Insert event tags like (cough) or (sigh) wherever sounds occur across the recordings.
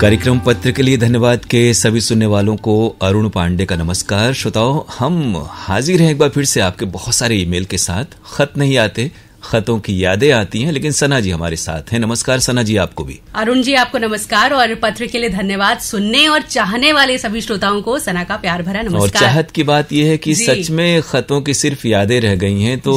कार्यक्रम पत्र के लिए धन्यवाद के सभी सुनने वालों को अरुण पांडे का नमस्कार श्रोताओं हम हाजिर हैं एक बार फिर से आपके बहुत सारे ईमेल के साथ खत नहीं आते खतों की यादें आती हैं लेकिन सना जी हमारे साथ हैं नमस्कार सना जी आपको भी अरुण जी आपको नमस्कार और पत्र के लिए धन्यवाद सुनने और चाहने वाले सभी श्रोताओं को सना का प्यार भरा नमस्कार और चाहत की बात यह है कि सच में खतों की सिर्फ यादें रह गई हैं तो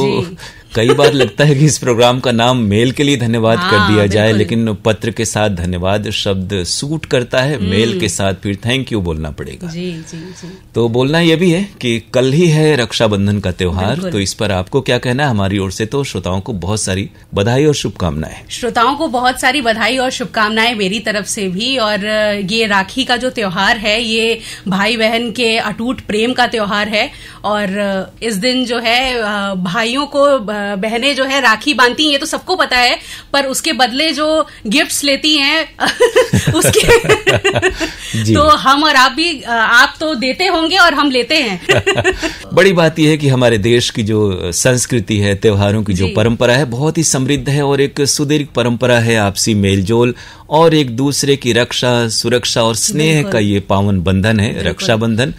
कई बार लगता है कि इस प्रोग्राम का नाम मेल के लिए धन्यवाद कर हाँ, दिया जाए लेकिन पत्र के साथ धन्यवाद शब्द सूट करता है हम्म। मेल के साथ फिर थैंक यू बोलना पड़ेगा जी, जी, जी। तो बोलना यह भी है कि कल ही है रक्षाबंधन का त्योहार तो इस पर आपको क्या कहना है हमारी ओर से तो श्रोताओं को बहुत सारी बधाई और शुभकामनाएं श्रोताओं को बहुत सारी बधाई और शुभकामनाएं मेरी तरफ से भी और ये राखी का जो त्योहार है ये भाई बहन के अटूट प्रेम का त्योहार है और इस दिन जो है भाइयों को बहनें जो है राखी बांधती हैं ये तो सबको पता है पर उसके बदले जो गिफ्ट्स लेती हैं (laughs) उसके (laughs) तो हम और आप भी आप तो देते होंगे और हम लेते हैं (laughs) बड़ी बात यह है कि हमारे देश की जो संस्कृति है त्योहारों की जो परंपरा है बहुत ही समृद्ध है और एक सुदीर्घ परंपरा है आपसी मेलजोल और एक दूसरे की रक्षा सुरक्षा और स्नेह का ये पावन बंधन है रक्षा बंधन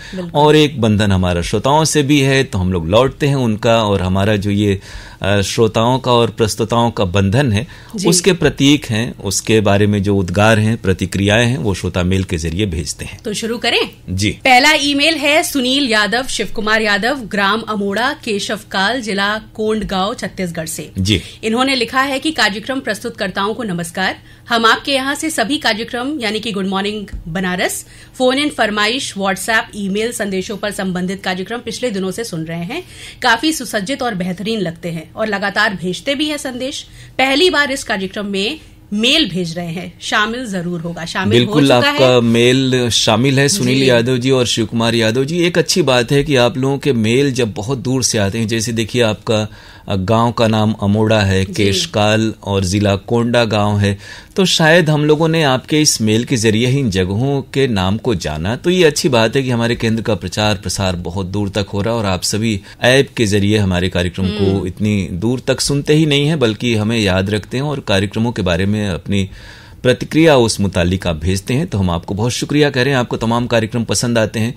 और एक बंधन हमारा श्रोताओं से भी है तो हम लोग लौटते हैं उनका और हमारा जो ये श्रोताओं का और प्रस्तुताओं का बंधन है उसके प्रतीक हैं उसके बारे में जो उद्गार हैं प्रतिक्रियाएं हैं वो श्रोता मेल के जरिए भेजते हैं तो शुरू करें जी पहला ईमेल है सुनील यादव शिव कुमार यादव ग्राम अमोड़ा केशव काल जिला गांव छत्तीसगढ़ से जी इन्होंने लिखा है कि कार्यक्रम प्रस्तुतकर्ताओं को नमस्कार हम आपके यहाँ से सभी कार्यक्रम यानी कि good morning Banaras phone in फरमाइश व्हाट्सएप ईमेल संदेशों पर संबंधित कार्यक्रम पिछले दिनों से सुन रहे हैं काफी सुसज्जित और बेहतरीन लगते हैं और लगातार भेजते भी हैं संदेश पहली बार इस कार्यक्रम में मेल भेज रहे हैं शामिल जरूर होगा शामिल बिल्कुल हो आपका है। मेल शामिल है सुनील यादव जी और शिव कुमार यादव जी एक अच्छी बात है कि आप लोगों के मेल जब बहुत दूर से आते हैं जैसे देखिए आपका गांव का नाम अमोड़ा है केशकाल और ज़िला कोंडा गांव है तो शायद हम लोगों ने आपके इस मेल के ज़रिए ही इन जगहों के नाम को जाना तो ये अच्छी बात है कि हमारे केंद्र का प्रचार प्रसार बहुत दूर तक हो रहा है और आप सभी ऐप के ज़रिए हमारे कार्यक्रम को हम्म। इतनी दूर तक सुनते ही नहीं है बल्कि हमें याद रखते हैं और कार्यक्रमों के बारे में हमें अपनी प्रतिक्रिया उस मुतालिक आप भेजते हैं तो हम आपको बहुत शुक्रिया कह रहे हैं आपको तमाम कार्यक्रम पसंद आते हैं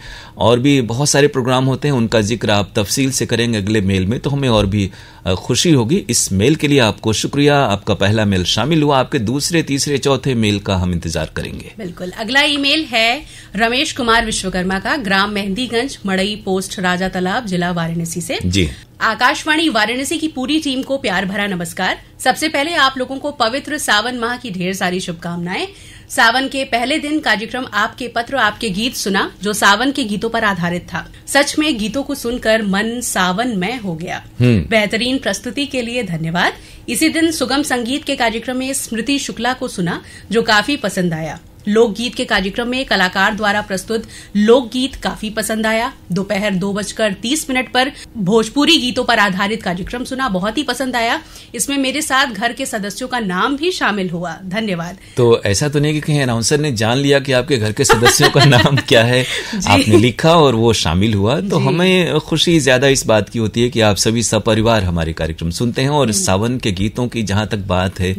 और भी बहुत सारे प्रोग्राम होते हैं उनका जिक्र आप तफसील से करेंगे अगले मेल में तो हमें और भी खुशी होगी इस मेल के लिए आपको शुक्रिया आपका पहला मेल शामिल हुआ आपके दूसरे तीसरे चौथे मेल का हम इंतजार करेंगे बिल्कुल अगला ईमेल है रमेश कुमार विश्वकर्मा का ग्राम मेहंदीगंज मड़ई पोस्ट राजा तालाब जिला वाराणसी से जी आकाशवाणी वाराणसी की पूरी टीम को प्यार भरा नमस्कार सबसे पहले आप लोगों को पवित्र सावन माह की ढेर सारी शुभकामनाएं सावन के पहले दिन कार्यक्रम आपके पत्र आपके गीत सुना जो सावन के गीतों पर आधारित था सच में गीतों को सुनकर मन सावन में हो गया हम्म। बेहतरीन प्रस्तुति के लिए धन्यवाद इसी दिन सुगम संगीत के कार्यक्रम में स्मृति शुक्ला को सुना जो काफी पसंद आया लोकगीत के कार्यक्रम में कलाकार द्वारा प्रस्तुत लोकगीत काफी पसंद आया दोपहर दो, बजकर तीस मिनट पर भोजपुरी गीतों पर आधारित कार्यक्रम सुना बहुत ही पसंद आया इसमें मेरे साथ घर के सदस्यों का नाम भी शामिल हुआ धन्यवाद तो ऐसा तो नहीं कि कहीं अनाउंसर ने जान लिया कि आपके घर के सदस्यों का नाम (laughs) क्या है आपने लिखा और वो शामिल हुआ तो हमें खुशी ज्यादा इस बात की होती है कि आप सभी सपरिवार हमारे कार्यक्रम सुनते हैं और सावन के गीतों की जहाँ तक बात है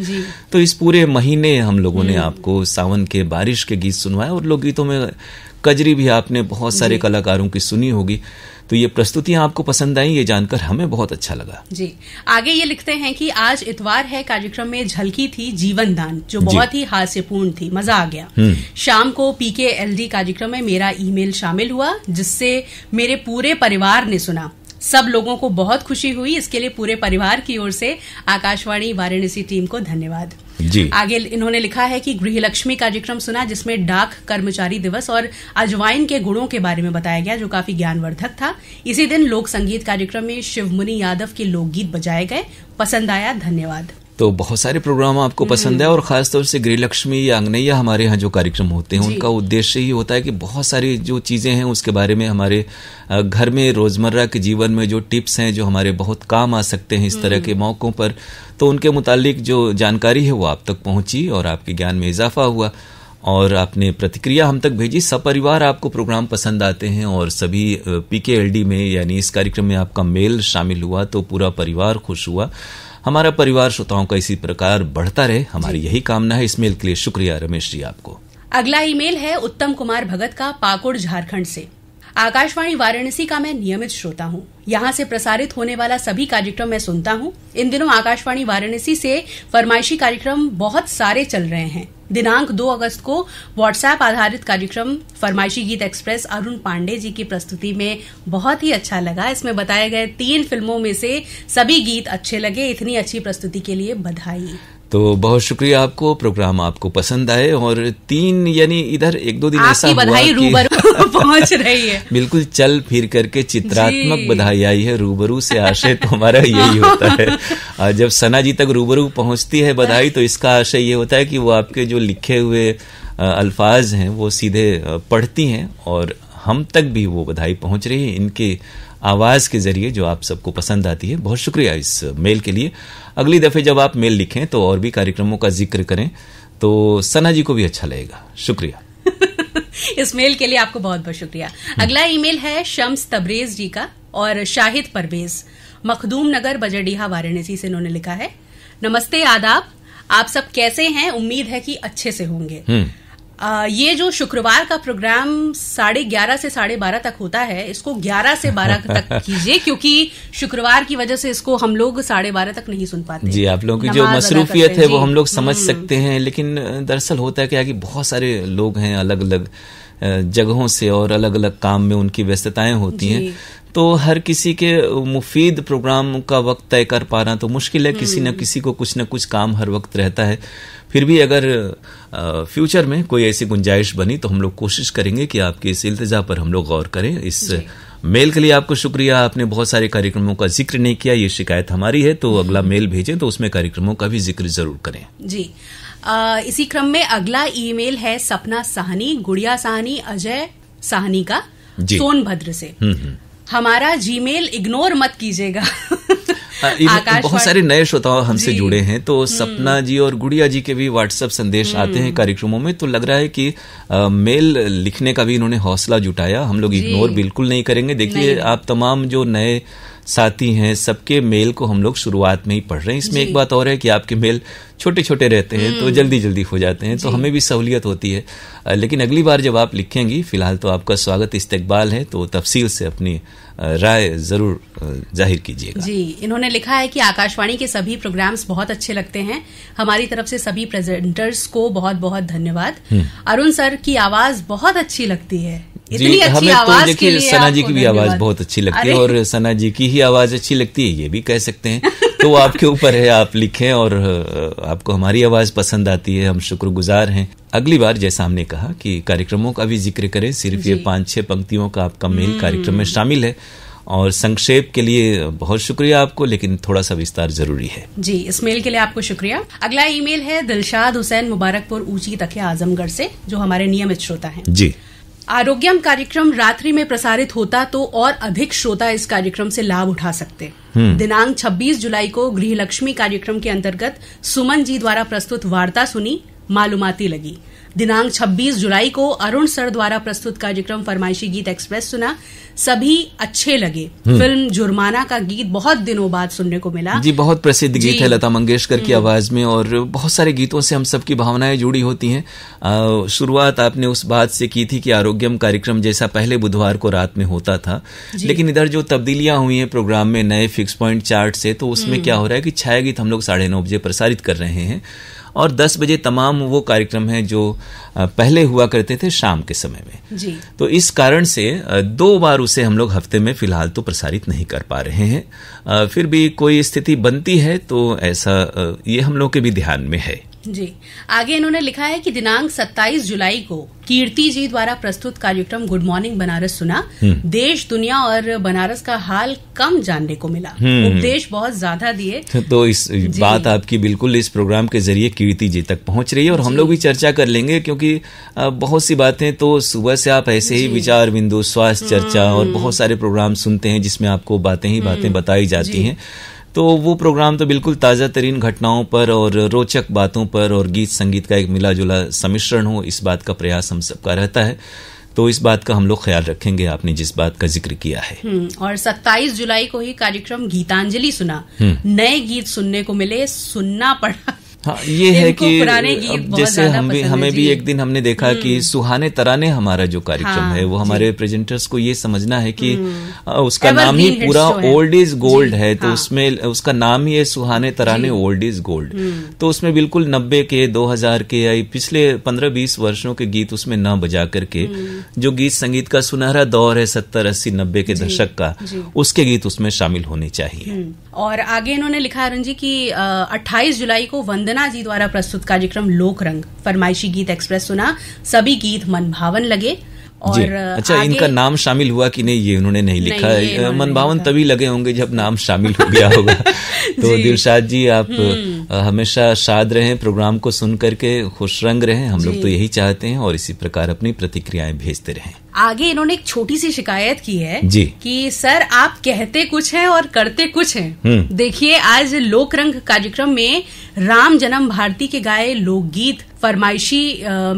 तो इस पूरे महीने हम लोगों ने हम्म। आपको सावन के बारिश के गीत सुनवाए और लोकगीतों में कजरी भी आपने बहुत सारे कलाकारों की सुनी होगी तो ये प्रस्तुतियां आपको पसंद आई ये जानकर हमें बहुत अच्छा लगा जी आगे ये लिखते हैं कि आज इतवार है कार्यक्रम में झलकी थी जीवन दान जो बहुत ही हास्यपूर्ण थी मजा आ गया हम्म। शाम को पीके एल कार्यक्रम में मेरा ईमेल शामिल हुआ जिससे मेरे पूरे परिवार ने सुना सब लोगों को बहुत खुशी हुई इसके लिए पूरे परिवार की ओर से आकाशवाणी वाराणसी टीम को धन्यवाद जी आगे इन्होंने लिखा है कि गृह लक्ष्मी कार्यक्रम सुना जिसमें डाक कर्मचारी दिवस और अजवाइन के गुणों के बारे में बताया गया जो काफी ज्ञानवर्धक था इसी दिन लोक संगीत कार्यक्रम में शिवमुनि यादव के लोकगीत बजाए गए पसंद आया धन्यवाद तो बहुत सारे प्रोग्राम आपको हम्म। पसंद है और ख़ासतौर से गृह लक्ष्मी या अंगनैया हमारे यहाँ जो कार्यक्रम होते हैं उनका उद्देश्य ही होता है कि बहुत सारी जो चीज़ें हैं उसके बारे में हमारे घर में रोज़मर्रा के जीवन में जो टिप्स हैं जो हमारे बहुत काम आ सकते हैं इस हम्म। तरह के मौक़ों पर तो उनके मुतालिक जो जानकारी है वो आप तक पहुंची और आपके ज्ञान में इजाफा हुआ और आपने प्रतिक्रिया हम तक भेजी सपरिवार आपको प्रोग्राम पसंद आते हैं और सभी पीकेएलडी में यानी इस कार्यक्रम में आपका मेल शामिल हुआ तो पूरा परिवार खुश हुआ हमारा परिवार श्रोताओं का इसी प्रकार बढ़ता रहे हमारी यही कामना है इस मेल के लिए शुक्रिया रमेश जी आपको अगला ईमेल है उत्तम कुमार भगत का पाकुड़ झारखंड से आकाशवाणी वाराणसी का मैं नियमित श्रोता हूँ यहाँ से प्रसारित होने वाला सभी कार्यक्रम मैं सुनता हूँ इन दिनों आकाशवाणी वाराणसी से फरमाइशी कार्यक्रम बहुत सारे चल रहे हैं दिनांक 2 अगस्त को व्हाट्सएप आधारित कार्यक्रम फरमाइशी गीत एक्सप्रेस अरुण पांडे जी की प्रस्तुति में बहुत ही अच्छा लगा इसमें बताए गए तीन फिल्मों में से सभी गीत अच्छे लगे इतनी अच्छी प्रस्तुति के लिए बधाई तो बहुत शुक्रिया आपको प्रोग्राम आपको पसंद आए और तीन यानी इधर एक दो दिन ऐसा बधाई हुआ कि (laughs) पहुंच रही है बिल्कुल चल फिर करके चित्रात्मक बधाई आई है रूबरू से आशय तो हमारा (laughs) यही होता है जब सना जी तक रूबरू पहुंचती है बधाई तो इसका आशय ये होता है कि वो आपके जो लिखे हुए अल्फाज हैं वो सीधे पढ़ती हैं और हम तक भी वो बधाई पहुंच रही है इनके आवाज़ के ज़रिए जो आप सबको पसंद आती है बहुत शुक्रिया इस मेल के लिए अगली दफ़े जब आप मेल लिखें तो और भी कार्यक्रमों का जिक्र करें तो सना जी को भी अच्छा लगेगा शुक्रिया (laughs) इस मेल के लिए आपको बहुत बहुत शुक्रिया हम्म। अगला ईमेल है शम्स तबरेज जी का और शाहिद परवेज मखदूम नगर बजरडीहा वाराणसी से इन्होंने लिखा है नमस्ते आदाब आप सब कैसे हैं उम्मीद है कि अच्छे से होंगे हम्म। ये जो शुक्रवार का प्रोग्राम साढ़े ग्यारह से साढ़े बारह तक होता है इसको ग्यारह से बारह तक (laughs) कीजिए क्योंकि शुक्रवार की वजह से इसको हम लोग साढ़े बारह तक नहीं सुन पाते जी आप लोगों की जो मसरूफियत है वो हम लोग समझ हम्म। सकते हैं लेकिन दरअसल होता है क्या कि बहुत सारे लोग हैं अलग अलग जगहों से और अलग अलग काम में उनकी व्यस्तताएं होती हैं तो हर किसी के मुफीद प्रोग्राम का वक्त तय कर पा रहा तो मुश्किल है किसी न हम्म। किसी को कुछ न कुछ काम हर वक्त रहता है फिर भी अगर फ्यूचर में कोई ऐसी गुंजाइश बनी तो हम लोग कोशिश करेंगे कि आपके इस इल्तजा पर हम लोग गौर करें इस मेल के लिए आपको शुक्रिया आपने बहुत सारे कार्यक्रमों का जिक्र नहीं किया ये शिकायत हमारी है तो अगला हम्म। मेल भेजें तो उसमें कार्यक्रमों का भी जिक्र जरूर करें जी इसी क्रम में अगला ईमेल है सपना साहनी गुड़िया साहनी अजय साहनी का सोनभद्र से हम्म, हम्म। हमारा जीमेल इग्नोर मत कीजिएगा हाँ, बहुत सारे नए श्रोताओं हमसे जुड़े हैं तो हम्म। सपना जी और गुड़िया जी के भी व्हाट्सएप संदेश आते हैं कार्यक्रमों में तो लग रहा है कि आ, मेल लिखने का भी इन्होंने हौसला जुटाया हम लोग इग्नोर बिल्कुल नहीं करेंगे देखिए आप तमाम जो नए साथी हैं सबके मेल को हम लोग शुरुआत में ही पढ़ रहे हैं इसमें एक बात और है कि आपके मेल छोटे छोटे रहते हैं तो हम्म। जल्दी जल्दी हो जाते हैं तो हमें भी सहूलियत होती है लेकिन अगली बार जब आप लिखेंगी फिलहाल तो आपका स्वागत इस्तकबाल है तो तफसील से अपनी राय जरूर जाहिर कीजिएगा जी इन्होंने लिखा है कि आकाशवाणी के सभी प्रोग्राम्स बहुत अच्छे लगते हैं हमारी तरफ से सभी प्रेजेंटर्स को बहुत बहुत धन्यवाद हम्म। अरुण सर की आवाज बहुत अच्छी लगती है इतनी अच्छी हमें तो देखिए सना जी की भी आवाज बहुत अच्छी लगती है और सना जी की ही आवाज अच्छी लगती है ये भी कह सकते हैं (laughs) तो आपके ऊपर है आप लिखें और आपको हमारी आवाज पसंद आती है हम शुक्रगुजार हैं अगली बार जैसा हमने कहा कि कार्यक्रमों का भी जिक्र करें सिर्फ ये पांच छह पंक्तियों का आपका मेल हम्म। कार्यक्रम में शामिल है और संक्षेप के लिए बहुत शुक्रिया आपको लेकिन थोड़ा सा विस्तार जरूरी है जी इस मेल के लिए आपको शुक्रिया अगला ईमेल है दिलशाद हुसैन मुबारकपुर ऊंची तकिया आजमगढ़ से जो हमारे नियमित श्रोता है जी आरोग्यम कार्यक्रम रात्रि में प्रसारित होता तो और अधिक श्रोता इस कार्यक्रम से लाभ उठा सकते हम्म। दिनांक 26 जुलाई को गृह लक्ष्मी कार्यक्रम के अंतर्गत सुमन जी द्वारा प्रस्तुत वार्ता सुनी मालूमती लगी दिनांक 26 जुलाई को अरुण सर द्वारा प्रस्तुत कार्यक्रम फरमाइशी गीत एक्सप्रेस सुना सभी अच्छे लगे हम्म। फिल्म जुर्माना का गीत बहुत दिनों बाद सुनने को मिला जी बहुत प्रसिद्ध गीत है लता मंगेशकर की हम्म। आवाज में और बहुत सारे गीतों से हम सबकी भावनाएं जुड़ी होती हैं शुरुआत आपने उस बात से की थी कि आरोग्यम कार्यक्रम जैसा पहले बुधवार को रात में होता था लेकिन इधर जो तब्दीलियां हुई हैं प्रोग्राम में नए फिक्स पॉइंट चार्ट से तो उसमें हम्म। क्या हो रहा है कि छाया गीत हम लोग साढ़े नौ बजे प्रसारित कर रहे हैं और 10 बजे तमाम वो कार्यक्रम हैं जो पहले हुआ करते थे शाम के समय में जी। तो इस कारण से दो बार उसे हम लोग हफ्ते में फिलहाल तो प्रसारित नहीं कर पा रहे हैं फिर भी कोई स्थिति बनती है तो ऐसा ये हम लोग के भी ध्यान में है जी आगे इन्होंने लिखा है कि दिनांक 27 जुलाई को कीर्ति जी द्वारा प्रस्तुत कार्यक्रम गुड मॉर्निंग बनारस सुना हम्म। देश दुनिया और बनारस का हाल कम जानने को मिला हम्म। उपदेश बहुत ज्यादा दिए तो इस बात आपकी बिल्कुल इस प्रोग्राम के जरिए कीर्ति जी तक पहुंच रही है और हम लोग भी चर्चा कर लेंगे क्योंकि बहुत सी बातें तो सुबह से आप ऐसे ही विचार बिंदु स्वास्थ्य चर्चा और हम्म। बहुत सारे प्रोग्राम सुनते हैं जिसमें आपको बातें ही बातें बताई जाती हैं तो वो प्रोग्राम तो बिल्कुल ताज़ा तरीन घटनाओं पर और रोचक बातों पर और गीत संगीत का एक मिला जुला सम्मिश्रण हो इस बात का प्रयास हम सबका रहता है तो इस बात का हम लोग ख्याल रखेंगे आपने जिस बात का जिक्र किया है हम्म, और 27 जुलाई को ही कार्यक्रम गीतांजलि सुना हम्म। नए गीत सुनने को मिले सुनना पड़ा हाँ ये है कि जैसे हम भी हमें भी एक दिन हमने देखा हम्म। कि सुहाने तराने हमारा जो कार्यक्रम हाँ, है वो हमारे प्रेजेंटर्स को ये समझना है कि हम्म। उसका नाम ही पूरा ओल्ड इज गोल्ड है तो हाँ, उसमें उसका नाम ही है सुहाने तराने ओल्ड इज गोल्ड तो उसमें बिल्कुल नब्बे के दो हजार के या पिछले पंद्रह बीस वर्षों के गीत उसमें ना बजा करके हम्म। जो गीत संगीत का सुनहरा दौर है सत्तर अस्सी नब्बे के दशक का उसके गीत उसमें शामिल होने चाहिए और आगे इन्होंने लिखा अरुण जी की अट्ठाईस जुलाई को वंदन वंदना जी द्वारा प्रस्तुत कार्यक्रम लोक रंग फरमाइशी गीत एक्सप्रेस सुना सभी गीत मनभावन लगे और अच्छा इनका नाम शामिल हुआ कि नहीं ये उन्होंने नहीं लिखा मनभावन तभी लगे होंगे जब नाम शामिल हो गया होगा (laughs) तो दिलशाद जी आप हम्म। हमेशा शाद रहें प्रोग्राम को सुन करके खुश रंग रहें हम लोग तो यही चाहते हैं और इसी प्रकार अपनी प्रतिक्रियाएं भेजते रहें आगे इन्होंने एक छोटी सी शिकायत की है जी कि सर आप कहते कुछ हैं और करते कुछ हैं हम्म। देखिए आज लोक रंग कार्यक्रम में राम जन्म भारती के गाए लोकगीत फरमाइशी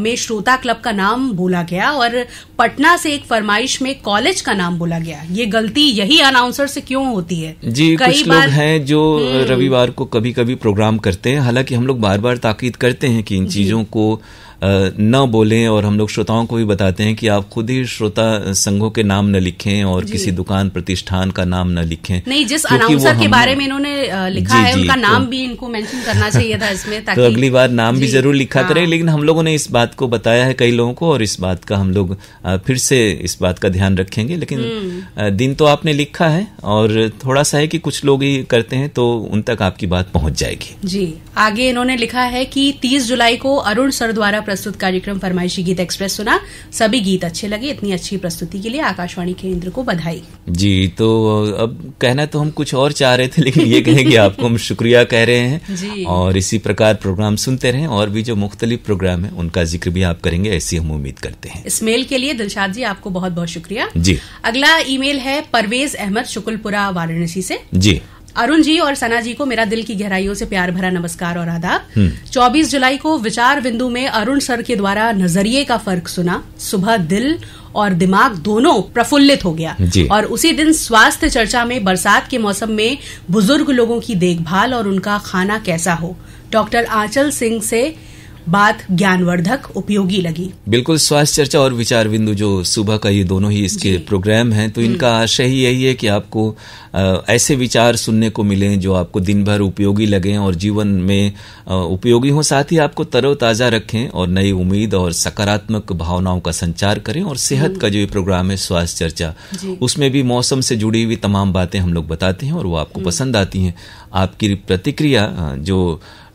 में श्रोता क्लब का नाम बोला गया और पटना से एक फरमाइश में कॉलेज का नाम बोला गया ये गलती यही अनाउंसर से क्यों होती है जी कई कुछ लोग हैं जो हम्म। रविवार को कभी कभी प्रोग्राम करते हैं हालांकि हम लोग बार बार ताकीद करते हैं कि इन चीजों को ना बोलें और हम लोग श्रोताओं को भी बताते हैं कि आप खुद ही श्रोता संघों के नाम न लिखें और किसी दुकान प्रतिष्ठान का नाम न लिखें नहीं जिस अनाउंसर के बारे में इन्होंने लिखा जी, है उनका तो नाम भी इनको मेंशन करना (laughs) चाहिए था इसमें तो ताकि तो अगली बार नाम भी जरूर लिखा करें हाँ। लेकिन हम लोगों ने इस बात को बताया है कई लोगों को और इस बात का हम लोग फिर से इस बात का ध्यान रखेंगे लेकिन हम्म। दिन तो आपने लिखा है और थोड़ा सा है कि कुछ लोग ही करते हैं तो उन तक आपकी बात पहुंच जाएगी जी आगे इन्होंने लिखा है कि 30 जुलाई को अरुण सर द्वारा प्रस्तुत कार्यक्रम फरमाइशी गीत एक्सप्रेस सुना सभी गीत अच्छे लगे इतनी अच्छी प्रस्तुति के लिए आकाशवाणी केंद्र को बधाई जी तो अब कहना तो हम कुछ और चाह रहे थे लेकिन ये कहेंगे आपको हम शुक्रिया कह रहे हैं (laughs) और इसी प्रकार प्रोग्राम सुनते रहें और भी जो मुख्तलिफ प्रोग्राम है उनका जिक्र भी आप करेंगे ऐसी हम उम्मीद करते हैं इस मेल के लिए दिलशाद जी आपको बहुत बहुत शुक्रिया जी अगला ईमेल है परवेज अहमद शुक्लपुरा वाराणसी से जी अरुण जी और सना जी को मेरा दिल की गहराइयों से प्यार भरा नमस्कार और आदाब 24 हम्म। जुलाई को विचार बिंदु में अरुण सर के द्वारा नजरिए का फर्क सुना सुबह दिल और दिमाग दोनों प्रफुल्लित हो गया और उसी दिन स्वास्थ्य चर्चा में बरसात के मौसम में बुजुर्ग लोगों की देखभाल और उनका खाना कैसा हो डॉक्टर आंचल सिंह से बात ज्ञानवर्धक उपयोगी लगी बिल्कुल स्वास्थ्य चर्चा और विचार बिंदु जो सुबह का ये दोनों ही इसके प्रोग्राम हैं तो इनका हम्म। आशय ही यही है कि आपको ऐसे विचार सुनने को मिले जो आपको दिन भर उपयोगी लगे और जीवन में उपयोगी हो साथ ही आपको तरोताज़ा रखें और नई उम्मीद और सकारात्मक भावनाओं का संचार करें और सेहत हम्म। का जो ये प्रोग्राम है स्वास्थ्य चर्चा उसमें भी मौसम से जुड़ी हुई तमाम बातें हम लोग बताते हैं और वो आपको हम्म। पसंद आती हैं आपकी प्रतिक्रिया जो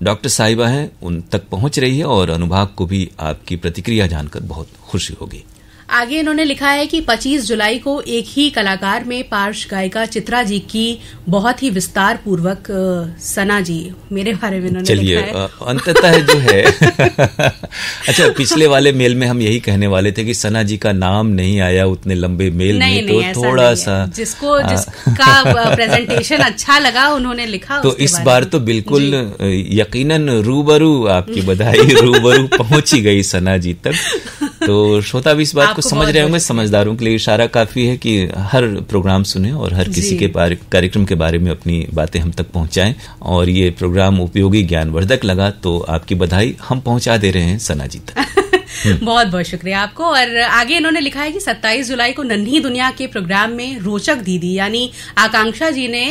डॉक्टर साहिबा हैं उन तक पहुंच रही है और अनुभाग को भी आपकी प्रतिक्रिया जानकर बहुत खुशी होगी आगे इन्होंने लिखा है कि 25 जुलाई को एक ही कलाकार में पार्श गायिका चित्रा जी की बहुत ही विस्तार पूर्वक सना जी मेरे बारे में इन्होंने चलिए अंततः जो है (laughs) अच्छा पिछले वाले मेल में हम यही कहने वाले थे कि सना जी का नाम नहीं आया उतने लंबे मेल नहीं, में नहीं, तो थोड़ा सा जिसको हाँ। जिसका प्रेजेंटेशन अच्छा लगा उन्होंने लिखा तो इस बार तो बिल्कुल यकीनन रूबरू आपकी बधाई (laughs) रूबरू पहुंची गई सना जी तक तो श्रोता भी इस बात को समझ रहे होंगे समझदारों के लिए इशारा काफी है कि हर प्रोग्राम सुने और हर किसी के कार्यक्रम के बारे में अपनी बातें हम तक पहुंचाएं और ये प्रोग्राम उपयोगी ज्ञानवर्धक लगा तो आपकी बधाई हम पहुंचा दे रहे हैं सना जी तक (laughs) बहुत बहुत शुक्रिया आपको और आगे इन्होंने लिखा है कि 27 जुलाई को नन्ही दुनिया के प्रोग्राम में रोचक दीदी यानी आकांक्षा जी ने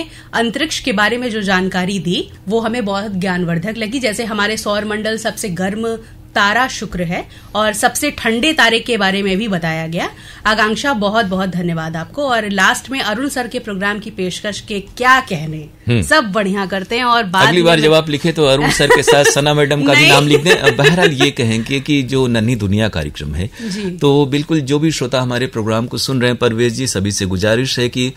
अंतरिक्ष के बारे में जो जानकारी दी वो हमें बहुत ज्ञानवर्धक लगी जैसे हमारे सौर मंडल सबसे गर्म तारा शुक्र है और सबसे ठंडे तारे के बारे में भी बताया गया आकांक्षा बहुत बहुत धन्यवाद आपको और लास्ट में अरुण सर के प्रोग्राम की पेशकश के क्या कहने हम्म। सब बढ़िया करते हैं और बाद अगली बार जब आप लिखे तो अरुण सर के साथ सना मैडम का भी नाम लिख दें बहरहाल ये कहेंगे कि जो नन्ही दुनिया कार्यक्रम है तो बिल्कुल जो भी श्रोता हमारे प्रोग्राम को सुन रहे हैं परवेज जी सभी से गुजारिश है कि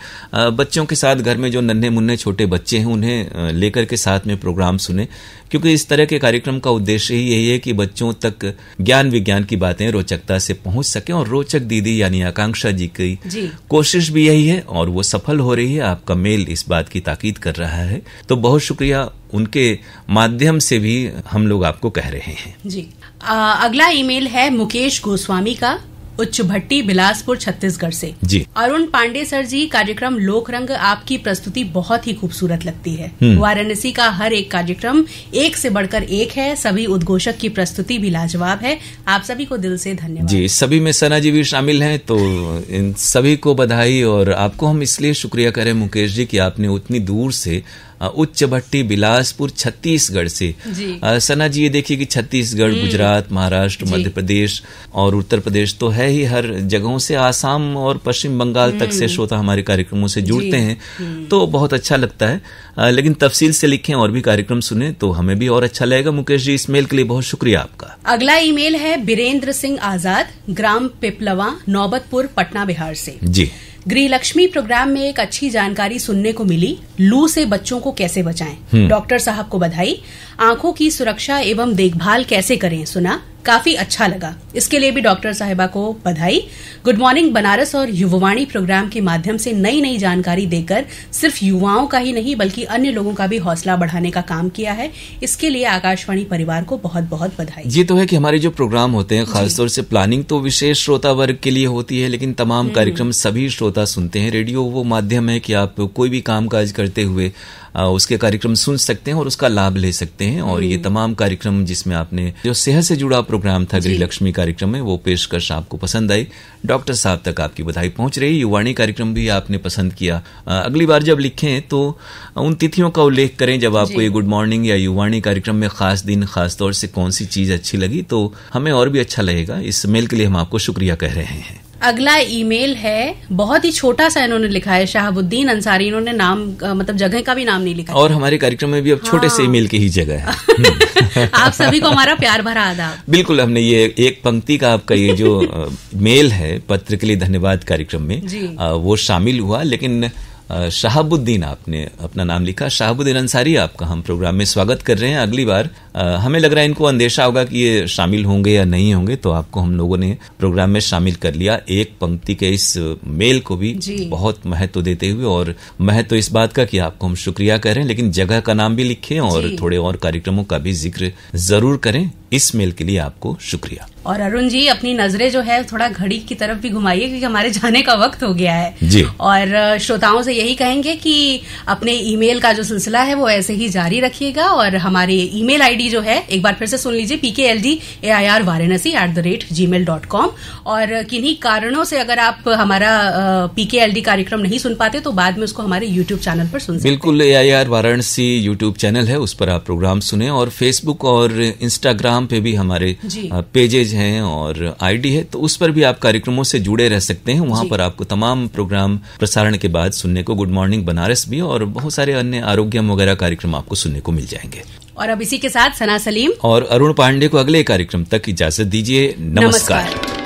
बच्चों के साथ घर में जो नन्हे मुन्ने छोटे बच्चे हैं उन्हें लेकर के साथ में प्रोग्राम सुने क्योंकि इस तरह के कार्यक्रम का उद्देश्य ही यही है कि बच्चों लोगों तक ज्ञान विज्ञान की बातें रोचकता से पहुंच सके और रोचक दीदी यानी आकांक्षा जी की जी। कोशिश भी यही है और वो सफल हो रही है आपका मेल इस बात की ताकीद कर रहा है तो बहुत शुक्रिया उनके माध्यम से भी हम लोग आपको कह रहे हैं जी आ, अगला ईमेल है मुकेश गोस्वामी का उच्च भट्टी बिलासपुर छत्तीसगढ़ से जी अरुण पांडे सर जी कार्यक्रम लोक रंग आपकी प्रस्तुति बहुत ही खूबसूरत लगती है हम्म। वाराणसी का हर एक कार्यक्रम एक से बढ़कर एक है सभी उद्घोषक की प्रस्तुति भी लाजवाब है आप सभी को दिल से धन्यवाद जी सभी में सना जी भी शामिल है तो इन सभी को बधाई और आपको हम इसलिए शुक्रिया करें मुकेश जी की आपने उतनी दूर से उच्च भट्टी बिलासपुर छत्तीसगढ़ से सना जी ये देखिए कि छत्तीसगढ़ हम्म। गुजरात महाराष्ट्र मध्य प्रदेश और उत्तर प्रदेश तो है ही हर जगहों से आसाम और पश्चिम बंगाल तक से हम्म। श्रोता हमारे कार्यक्रमों से जुड़ते हैं हम्म। तो बहुत अच्छा लगता है लेकिन तफसील से लिखें और भी कार्यक्रम सुने तो हमें भी और अच्छा लगेगा मुकेश जी इस मेल के लिए बहुत शुक्रिया आपका अगला ईमेल है बीरेंद्र सिंह आजाद ग्राम पिपलवा नौबतपुर पटना बिहार से जी गृह लक्ष्मी प्रोग्राम में एक अच्छी जानकारी सुनने को मिली लू से बच्चों को कैसे बचाएं हम्म। डॉक्टर साहब को बधाई आंखों की सुरक्षा एवं देखभाल कैसे करें सुना काफी अच्छा लगा इसके लिए भी डॉक्टर साहिबा को बधाई गुड मॉर्निंग बनारस और युवावाणी प्रोग्राम के माध्यम से नई नई जानकारी देकर सिर्फ युवाओं का ही नहीं बल्कि अन्य लोगों का भी हौसला बढ़ाने का काम किया है इसके लिए आकाशवाणी परिवार को बहुत बहुत बधाई ये तो है कि हमारे जो प्रोग्राम होते हैं खासतौर से प्लानिंग तो विशेष श्रोता वर्ग के लिए होती है लेकिन तमाम हम्म। कार्यक्रम सभी श्रोता सुनते हैं रेडियो वो माध्यम है कि आप कोई भी काम काज करते हुए उसके कार्यक्रम सुन सकते हैं और उसका लाभ ले सकते हैं और ये तमाम कार्यक्रम जिसमें आपने जो सेहत से जुड़ा प्रोग्राम था गृहलक्ष्मी कार्यक्रम में वो पेशकश आपको पसंद आई डॉक्टर साहब तक आपकी बधाई पहुंच रही युवाणी कार्यक्रम भी आपने पसंद किया अगली बार जब लिखें तो उन तिथियों का उल्लेख करें जब आपको ये गुड मॉर्निंग या युवाणी कार्यक्रम में खास दिन खास तौर से कौन सी चीज़ अच्छी लगी तो हमें और भी अच्छा लगेगा इस मेल के लिए हम आपको शुक्रिया कह रहे हैं अगला ईमेल है बहुत ही छोटा सा इन्होंने लिखा है शाहबुद्दीन अंसारी इन्होंने नाम मतलब जगह का भी नाम नहीं लिखा और हमारे कार्यक्रम में भी अब हाँ। छोटे से हाँ। ईमेल की ही जगह है (laughs) आप सभी को हमारा प्यार भरा आदा बिल्कुल हमने ये एक पंक्ति का आपका ये जो (laughs) मेल है पत्र के लिए धन्यवाद कार्यक्रम में आ, वो शामिल हुआ लेकिन शाहबुद्दीन आपने अपना नाम लिखा शाहबुद्दीन अंसारी आपका हम प्रोग्राम में स्वागत कर रहे हैं अगली बार हमें लग रहा है इनको अंदेशा होगा कि ये शामिल होंगे या नहीं होंगे तो आपको हम लोगों ने प्रोग्राम में शामिल कर लिया एक पंक्ति के इस मेल को भी बहुत महत्व देते हुए और महत्व इस बात का कि आपको हम शुक्रिया करें लेकिन जगह का नाम भी लिखें और थोड़े और कार्यक्रमों का भी जिक्र जरूर करें इस मेल के लिए आपको शुक्रिया और अरुण जी अपनी नजरें जो है थोड़ा घड़ी की तरफ भी घुमाइए क्योंकि हमारे जाने का वक्त हो गया है जी और श्रोताओं से यही कहेंगे कि अपने ईमेल का जो सिलसिला है वो ऐसे ही जारी रखिएगा और हमारे ईमेल आईडी आईडी जो है एक बार फिर से सुन लीजिए P K L D A I R Varanasi at the rate G mail dot com और किन्हीं कारणों से अगर आप हमारा पीके एल डी कार्यक्रम नहीं सुन पाते तो बाद में उसको हमारे यूट्यूब चैनल पर सुन बिल्कुल A I R Varanasi YouTube channel है उस पर आप प्रोग्राम सुने और फेसबुक और इंस्टाग्राम पे भी हमारे पेजेज हैं और आईडी है तो उस पर भी आप कार्यक्रमों से जुड़े रह सकते हैं वहां पर आपको तमाम प्रोग्राम प्रसारण के बाद सुनने को गुड मॉर्निंग बनारस भी और बहुत सारे अन्य आरोग्यम वगैरह कार्यक्रम आपको सुनने को मिल जाएंगे और अब इसी के साथ सना सलीम और अरुण पांडे को अगले कार्यक्रम तक इजाजत दीजिए नमस्कार, नमस्कार।